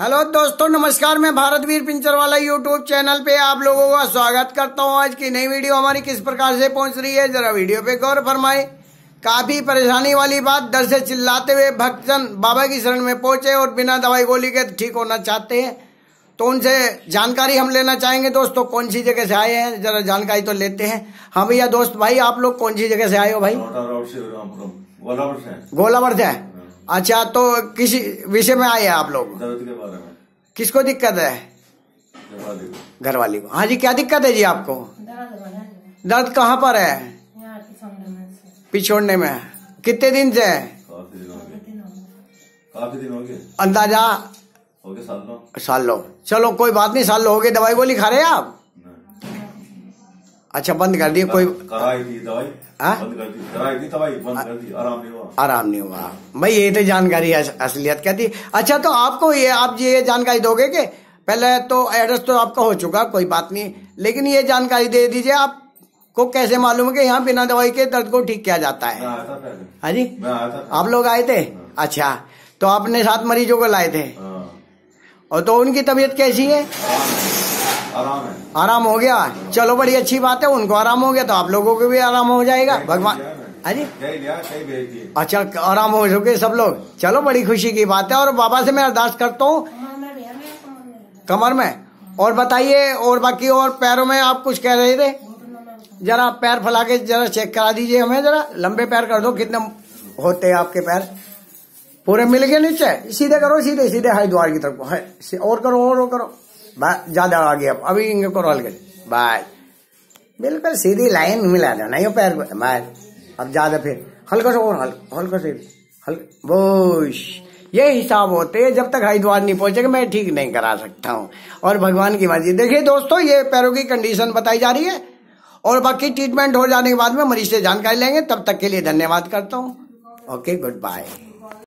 Hello दोस्तों नमस्कार मैं भारत वीर पिंचर वाला यूट्यूब चैनल पे आप लोगों का स्वागत करता हूँ आज की नई वीडियो हमारी किस प्रकार से पहुंच रही है जरा वीडियो पे गौर फरमाए काफी परेशानी वाली बात दर से चिल्लाते हुए भक्तजन बाबा की शरण में पहुंचे और बिना दवाई गोली के ठीक होना चाहते हैं तो उनसे जानकारी हम लेना चाहेंगे दोस्तों कौन सी जगह से आए हैं जरा जानकारी तो लेते हैं हाँ भैया दोस्त भाई आप लोग कौन सी जगह से आए हो भाई गोलावर से गोलावर से अच्छा तो किस विषय में आए आप लोग किसको दिक्कत है घर वाली को हाँ जी क्या दिक्कत है जी आपको दर्द कहाँ पर है पिछोड़ने में कितने दिन से अंदाजा साल लो चलो कोई बात नहीं साल लो हो गए दवाई गोली खा रहे हैं आप अच्छा बंद कर दिए कोई कराई थी दवाई हाँ? बंद कर दी कराई थी दवाई बंद कर दी आराम नहीं हुआ आराम नहीं हुआ भाई ये तो जानकारी असलियत क्या थी अच्छा तो आपको ये आप ये जानकारी दोगे कि पहले तो एड्रेस तो आपका हो चुका कोई बात नहीं लेकिन ये जानकारी दे दीजिए आप को कैसे मालूम है कि यहाँ बिना दवाई के दर्द को ठीक किया जाता है हाँ जी आप लोग आए थे हाँ। अच्छा तो आपने सात मरीजों को लाए थे हाँ। और तो उनकी तबीयत कैसी है आराम हो गया चलो बड़ी अच्छी बात है उनको आराम हो गया तो आप लोगों को भी आराम हो जाएगा भगवान अजी हाँ अच्छा आराम हो चुके सब लोग चलो बड़ी खुशी की बात है और बाबा से मैं अरदास करता हूँ कमर में और बताइए और बाकी और पैरों में आप कुछ कह रहे थे जरा पैर फैला के जरा चेक करा दीजिए हमें जरा लंबे पैर कर दो कितने होते हैं आपके पैर पूरे मिल गए नीचे सीधे करो सीधे सीधे हरिद्वार की तरफ और करो और करो ज्यादा आ अब अभी को रोल कर बाय बिल्कुल सीधी लाइन मिला दो नहीं पैर बाय अब ज्यादा फिर हल्का सा और हल्का से हल्का बोश ये हिसाब होते हैं जब तक हरिद्वार नहीं पहुंचेगा मैं ठीक नहीं करा सकता हूँ और भगवान की मर्जी देखिए दोस्तों ये पैरों की कंडीशन बताई जा रही है और बाकी ट्रीटमेंट हो जाने के बाद में मरीज से जानकारी लेंगे तब तक के लिए धन्यवाद करता हूँ ओके गुड बाय